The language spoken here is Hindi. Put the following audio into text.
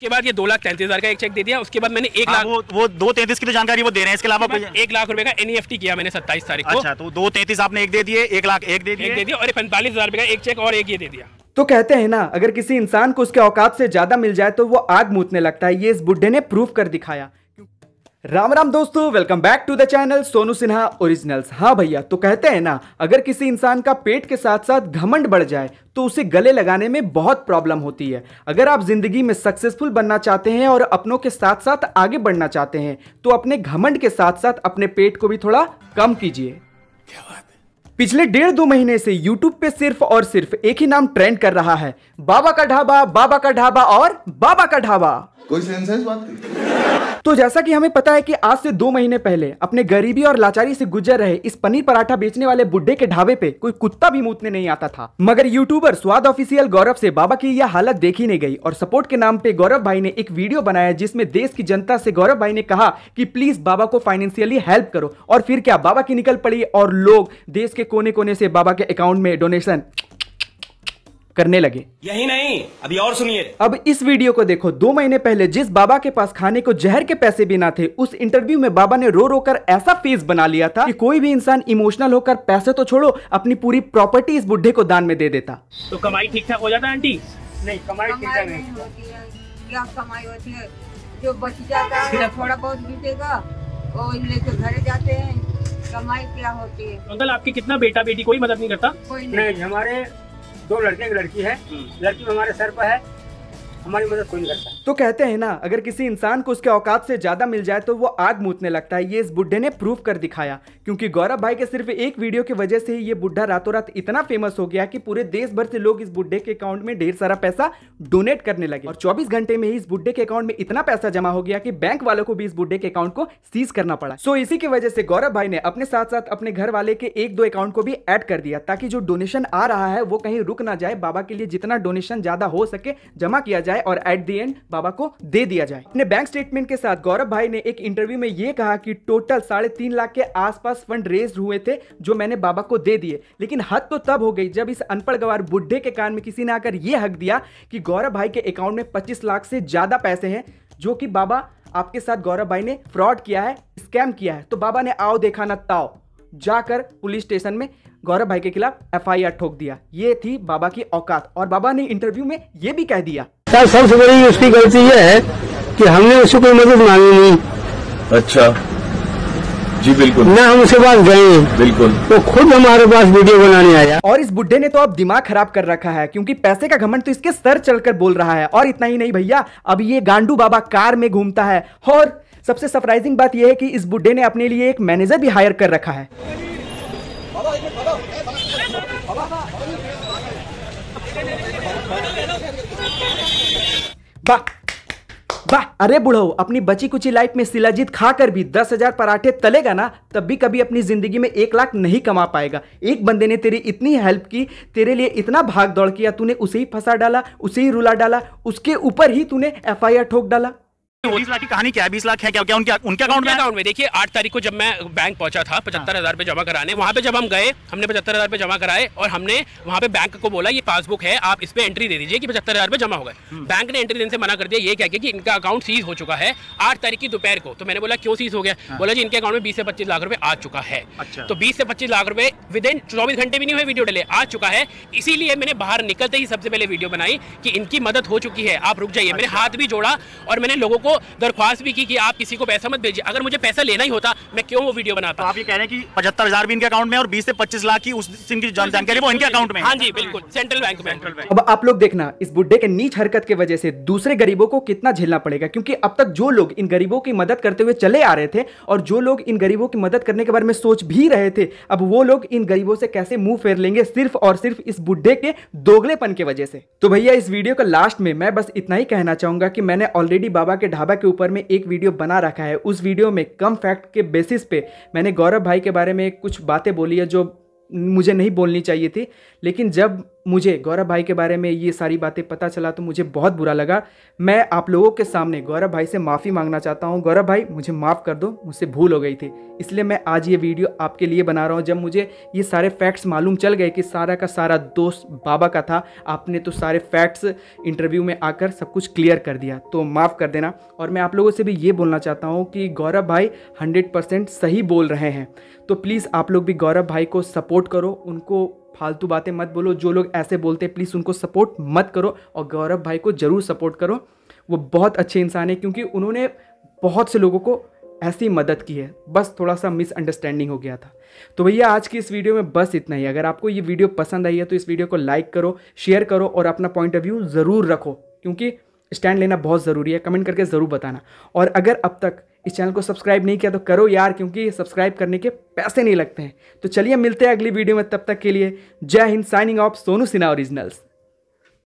उसके बाद ये दो लाख तैंतीस हजार का एक चेक दे दिया उसके बाद मैंने एक हाँ, लाख वो, वो दो तैतीस की तो जानकारी वो दे रहे हैं इसके अलावा एक लाख रुपए का एनईएफटी e किया मैंने सत्ताईस तारीख को अच्छा तो दो तैतीस आपने एक दे दिए एक लाख एक दे दिए दे दिया और पैंतालीस हजार का एक चेक और एक ये दे दिया तो कहते हैं ना अगर किसी इंसान को उसके औकात से ज्यादा मिल जाए तो वो आग मूतने लगता है ये इस बुढ़े ने प्रूफ कर दिखाया राम राम दोस्तों welcome back to the channel Sonu Sinha originals हाँ भैया तो कहते हैं ना अगर किसी इंसान का पेट के साथ साथ घमंड बढ़ जाए तो उसे गले लगाने में बहुत प्रॉब्लम होती है अगर आप जिंदगी में सक्सेसफुल बनना चाहते हैं और अपनों के साथ साथ आगे बढ़ना चाहते हैं तो अपने घमंड के साथ साथ अपने पेट को भी थोड़ा कम कीजिए पिछले डेढ़ दो महीने से YouTube पे सिर्फ और सिर्फ एक ही नाम ट्रेंड कर रहा है बाबा का ढाबा बाबा का ढाबा और बाबा का ढाबा कोई सेंस है इस बात की तो जैसा कि हमें पता है कि आज से दो महीने पहले अपने गरीबी और लाचारी से गुजर रहे इस पनीर पराठा बेचने वाले बुड्ढे के ढाबे पे कोई कुत्ता भी मूतने नहीं आता था मगर यूट्यूबर स्वाद ऑफिशियल गौरव से बाबा की यह हालत देखी नहीं गई और सपोर्ट के नाम पे गौरव भाई ने एक वीडियो बनाया जिसमें देश की जनता से गौरव भाई ने कहा की प्लीज बाबा को फाइनेंशियली हेल्प करो और फिर क्या बाबा की निकल पड़ी और लोग देश के कोने कोने से बाबा के अकाउंट में डोनेशन करने लगे यही नहीं अभी और सुनिए अब इस वीडियो को देखो दो महीने पहले जिस बाबा के पास खाने को जहर के पैसे भी ना थे उस इंटरव्यू में बाबा ने रो रो कर ऐसा फेस बना लिया था कि कोई भी इंसान इमोशनल होकर पैसे तो छोड़ो अपनी पूरी प्रॉपर्टी इस बुढ़े को दान में दे देता तो कमाई ठीक ठाक हो जाता आंटी नहीं कमाई ठीक ठाक नहीं होती है क्या कमाई होती है जो बच जाता है थोड़ा बहुत बीतेगा घर जाते हैं कमाई क्या होती है अंकल आपके कितना बेटा बेटी कोई मदद नहीं करता कोई नहीं हमारे दो लड़के एक लड़की है हम्म। लड़की हमारे सर पर है हमारी मदद कोई नहीं करता तो कहते हैं ना अगर किसी इंसान को उसके औकात से ज्यादा मिल जाए तो वो आग मूतने लगता है ये इस बुढ़े ने प्रूफ कर दिखाया क्योंकि गौरव भाई के सिर्फ एक वीडियो की वजह से ही ये बुढ़ा रातों रात इतना फेमस हो गया कि पूरे देश भर से लोग इस बुढ़े के अकाउंट में ढेर सारा पैसा डोनेट करने लगे और 24 घंटे में ही इस बुढ़े के अकाउंट में इतना पैसा जमा हो गया कि बैंक वालों को भी इस बुढ़े के अकाउंट को सीज करना पड़ा सो इसी की वजह से गौरव भाई ने अपने साथ साथ अपने घर वाले के एक दो अकाउंट को भी एड कर दिया ताकि जो डोनेशन आ रहा है वो कहीं रुक ना जाए बाबा के लिए जितना डोनेशन ज्यादा हो सके जमा किया जाए और एट दी एंड बाबा को दे दिया जाए अपने बैंक स्टेटमेंट के साथ गौरव भाई ने एक इंटरव्यू में ये कहा कि टोटल साढ़े लाख के आसपास प्लस फंड रेज हुए थे जो मैंने बाबा को दे दिए लेकिन हद तो तब हो गई जब इस अनपढ़ गवार बुढ़े के कान में किसी ने आकर यह हक दिया कि गौरव भाई के अकाउंट में पच्चीस लाख से ज़्यादा पैसे हैं जो कि बाबा आपके साथ गौरव भाई ने फ्रॉड किया है स्कैम किया है तो बाबा ने आओ देखा ना ताओ जाकर पुलिस स्टेशन में गौरव भाई के खिलाफ एफआईआर ठोक दिया ये थी बाबा की औकात और बाबा ने इंटरव्यू में ये भी कह दिया सर सबसे बड़ी उसकी गलती ये है कि हमने उससे कोई मदद मांगी नहीं अच्छा जी बिल्कुल न हम उसके पास गए बिल्कुल तो खुद हमारे पास वीडियो बनाने आया और इस बुढ़े ने तो अब दिमाग खराब कर रखा है क्योंकि पैसे का घमंड तो इसके सर चलकर बोल रहा है और इतना ही नहीं भैया अब ये गांडू बाबा कार में घूमता है और सबसे सरप्राइजिंग बात यह है कि इस बुढ़े ने अपने लिए एक मैनेजर भी हायर कर रखा है बा वाह अरे बुढ़ो अपनी बची कुची लाइफ में शिलाजीत खाकर भी दस हजार पराठे तलेगा ना तब भी कभी अपनी जिंदगी में एक लाख नहीं कमा पाएगा एक बंदे ने तेरी इतनी हेल्प की तेरे लिए इतना भाग दौड़ किया तूने उसे ही फंसा डाला उसे ही रुला डाला उसके ऊपर ही तूने एफ ठोक डाला तो बीस लाख की कहानी क्या है बीस लाख है क्या क्या उनके उनके अकाउंट में अकाउंट में देखिए आठ तारीख को जब मैं बैंक पहुंचा था पचहत्तर हाँ। हजार रुपये जमा कराने वहाँ पे जब हम गए हमने पचहत्तर हजार रुपये जमा कराए और हमने वहाँ पे बैंक को बोला ये पासबुक है आप इस पर एंट्री दे दीजिए कि पचहत्तर हजार रुपये जमा हो गए बैंक हम्म। ने एंट्री देने से मना कर दिया ये क्या कि इनका अकाउंट सीज हो चुका है आठ तारीख की दोपहर को तो मैंने बोला क्यों सीज हो गया हाँ। बोला जी इनके अकाउंट में बीस से पच्चीस लाख रुपये आ चुका है अच्छा। तो बीस से पच्चीस लाख रुपये विद इन चौबीस घंटे भी नहीं हुए वीडियो डले आ चुका है इसीलिए मैंने बाहर निकलते ही सबसे पहले वीडियो बनाई कि इनकी मदद हो चुकी है आप रुक जाइए अच्छा। मैंने हाथ भी जोड़ा और मैंने लोगों को को दरख्वास्त भी की कि आप किसी को पैसा मत भेजिए अगर मुझे पैसा लेना ही होता मैं क्यों वो वीडियो बनाता तो आप ये कह रहे हैं कि पचहत्तर हज़ार भी इनके अकाउंट में और बीस से पच्चीस लाख की उस दिन की जानकारी वो इनके अकाउंट में हाँ जी बिल्कुल सेंट्रल बैंक में अब आप लोग देखना इस बुढ़े के नीच हरकत की वजह से दूसरे गरीबों को कितना झेलना पड़ेगा क्योंकि अब तक जो लोग इन गरीबों की मदद करते हुए चले आ रहे थे और जो लोग इन गरीबों की मदद करने के बारे में सोच भी रहे थे अब वो लोग इन गरीबों से कैसे मुंह फेर लेंगे सिर्फ और सिर्फ इस बुढ़े के दोगलेपन की वजह से तो भैया इस वीडियो का लास्ट में मैं बस इतना ही कहना चाहूंगा कि मैंने ऑलरेडी बाबा के ढाबा के ऊपर में एक वीडियो बना रखा है उस वीडियो में कम फैक्ट के बेसिस पे मैंने गौरव भाई के बारे में कुछ बातें बोली है जो मुझे नहीं बोलनी चाहिए थी लेकिन जब मुझे गौरव भाई के बारे में ये सारी बातें पता चला तो मुझे बहुत बुरा लगा मैं आप लोगों के सामने गौरव भाई से माफ़ी मांगना चाहता हूँ गौरव भाई मुझे माफ़ कर दो मुझसे भूल हो गई थी इसलिए मैं आज ये वीडियो आपके लिए बना रहा हूँ जब मुझे ये सारे फैक्ट्स मालूम चल गए कि सारा का सारा दोस्त बाबा का था आपने तो सारे फैक्ट्स इंटरव्यू में आकर सब कुछ क्लियर कर दिया तो माफ़ कर देना और मैं आप लोगों से भी ये बोलना चाहता हूँ कि गौरव भाई हंड्रेड सही बोल रहे हैं तो प्लीज़ आप लोग भी गौरव भाई को सपोर्ट करो उनको फालतू बातें मत बोलो जो लोग ऐसे बोलते हैं प्लीज़ उनको सपोर्ट मत करो और गौरव भाई को ज़रूर सपोर्ट करो वो बहुत अच्छे इंसान है क्योंकि उन्होंने बहुत से लोगों को ऐसी मदद की है बस थोड़ा सा मिसअंडरस्टैंडिंग हो गया था तो भैया आज की इस वीडियो में बस इतना ही अगर आपको ये वीडियो पसंद आई है तो इस वीडियो को लाइक करो शेयर करो और अपना पॉइंट ऑफ व्यू ज़रूर रखो क्योंकि स्टैंड लेना बहुत ज़रूरी है कमेंट करके ज़रूर बताना और अगर अब तक इस चैनल को सब्सक्राइब नहीं किया तो करो यार क्योंकि सब्सक्राइब करने के पैसे नहीं लगते हैं तो चलिए मिलते हैं अगली वीडियो में तब तक के लिए जय Hind signing off Sonu Sinha originals